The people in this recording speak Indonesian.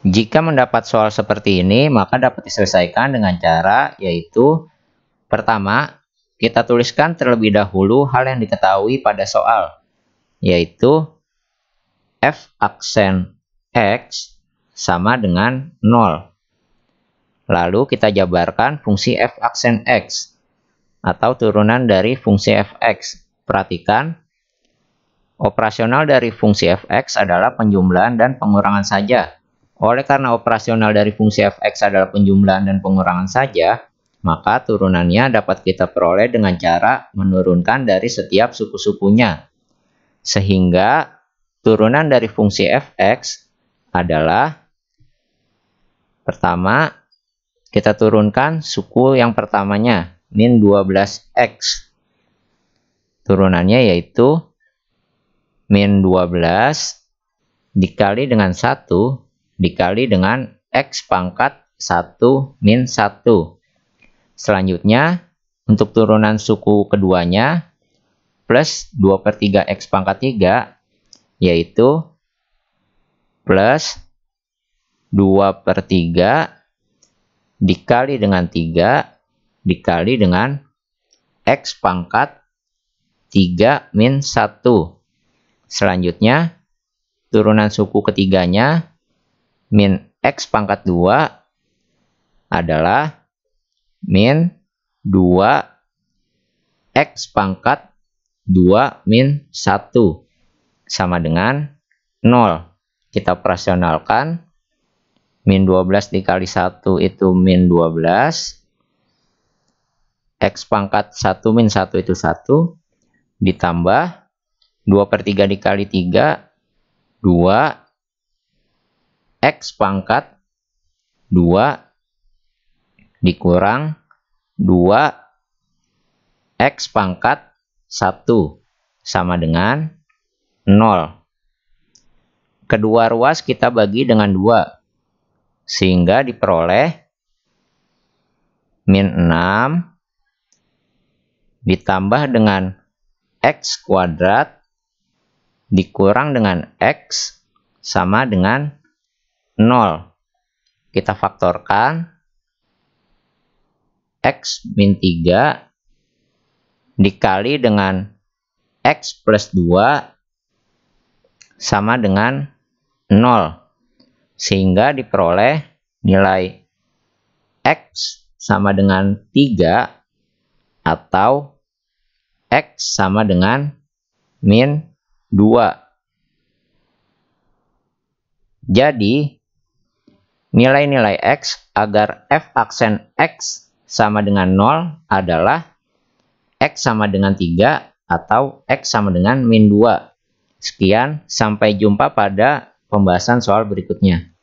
Jika mendapat soal seperti ini, maka dapat diselesaikan dengan cara yaitu pertama, kita tuliskan terlebih dahulu hal yang diketahui pada soal, yaitu f aksen x sama dengan 0. Lalu kita jabarkan fungsi f aksen x atau turunan dari fungsi f x. Perhatikan, operasional dari fungsi f x adalah penjumlahan dan pengurangan saja oleh karena operasional dari fungsi fx adalah penjumlahan dan pengurangan saja, maka turunannya dapat kita peroleh dengan cara menurunkan dari setiap suku-sukunya. Sehingga turunan dari fungsi fx adalah pertama kita turunkan suku yang pertamanya, min 12x. Turunannya yaitu min 12 dikali dengan 1 dikali dengan X pangkat 1 min 1. Selanjutnya, untuk turunan suku keduanya, plus 2 per 3 X pangkat 3, yaitu plus 2 per 3 dikali dengan 3 dikali dengan X pangkat 3 min 1. Selanjutnya, turunan suku ketiganya min X pangkat 2 adalah min 2 X pangkat 2 min 1 sama dengan 0. Kita operasionalkan min 12 dikali 1 itu min 12 X pangkat 1 min 1 itu 1 ditambah 2 per 3 dikali 3 2 X pangkat 2 dikurang 2 X pangkat 1 sama dengan 0. Kedua ruas kita bagi dengan 2. Sehingga diperoleh min 6 ditambah dengan X kuadrat dikurang dengan X sama dengan 0. 0. Kita faktorkan X min 3 dikali dengan X plus 2 sama dengan 0. Sehingga diperoleh nilai X sama dengan 3 atau X sama dengan min 2. Jadi, Nilai-nilai X agar F aksen X sama dengan 0 adalah X sama dengan 3 atau X sama dengan min 2. Sekian, sampai jumpa pada pembahasan soal berikutnya.